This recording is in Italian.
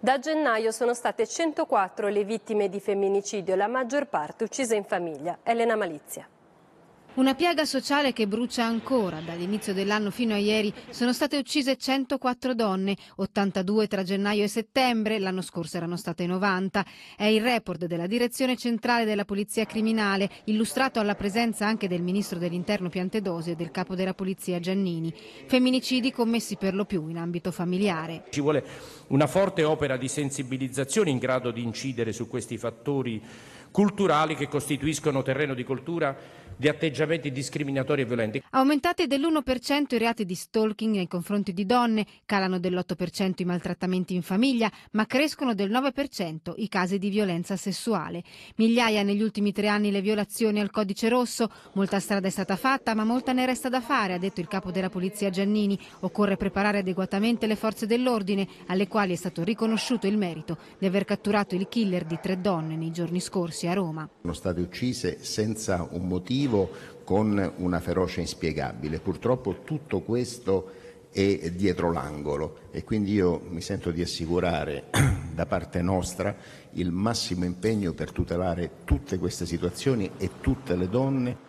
Da gennaio sono state 104 le vittime di femminicidio, la maggior parte uccise in famiglia. Elena Malizia. Una piaga sociale che brucia ancora. Dall'inizio dell'anno fino a ieri sono state uccise 104 donne, 82 tra gennaio e settembre, l'anno scorso erano state 90. È il report della Direzione Centrale della Polizia Criminale, illustrato alla presenza anche del Ministro dell'Interno Piantedosi e del Capo della Polizia Giannini. Femminicidi commessi per lo più in ambito familiare. Ci vuole una forte opera di sensibilizzazione in grado di incidere su questi fattori culturali che costituiscono terreno di coltura di atteggiamenti discriminatori e violenti. Aumentate dell'1% i reati di stalking nei confronti di donne, calano dell'8% i maltrattamenti in famiglia, ma crescono del 9% i casi di violenza sessuale. Migliaia negli ultimi tre anni le violazioni al codice rosso, molta strada è stata fatta, ma molta ne resta da fare, ha detto il capo della polizia Giannini. Occorre preparare adeguatamente le forze dell'ordine, alle quali è stato riconosciuto il merito di aver catturato il killer di tre donne nei giorni scorsi a Roma. Sono state uccise senza un motivo, con una ferocia inspiegabile. Purtroppo tutto questo è dietro l'angolo e quindi io mi sento di assicurare da parte nostra il massimo impegno per tutelare tutte queste situazioni e tutte le donne.